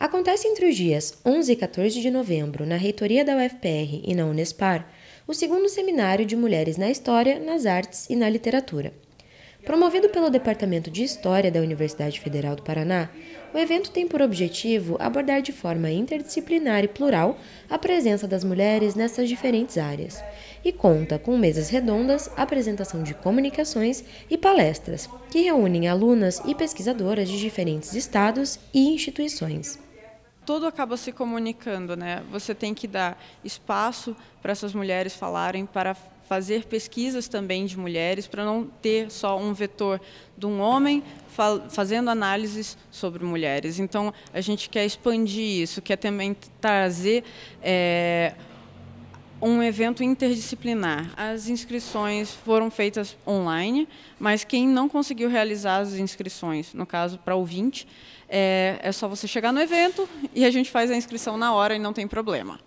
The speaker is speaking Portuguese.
Acontece entre os dias 11 e 14 de novembro, na reitoria da UFPR e na Unespar, o segundo seminário de mulheres na história, nas artes e na literatura. Promovido pelo Departamento de História da Universidade Federal do Paraná, o evento tem por objetivo abordar de forma interdisciplinar e plural a presença das mulheres nessas diferentes áreas e conta com mesas redondas, apresentação de comunicações e palestras, que reúnem alunas e pesquisadoras de diferentes estados e instituições tudo acaba se comunicando, né? Você tem que dar espaço para essas mulheres falarem, para fazer pesquisas também de mulheres, para não ter só um vetor de um homem fazendo análises sobre mulheres. Então, a gente quer expandir isso, quer também trazer é, um evento interdisciplinar. As inscrições foram feitas online, mas quem não conseguiu realizar as inscrições, no caso para ouvinte, é, é só você chegar no evento e a gente faz a inscrição na hora e não tem problema.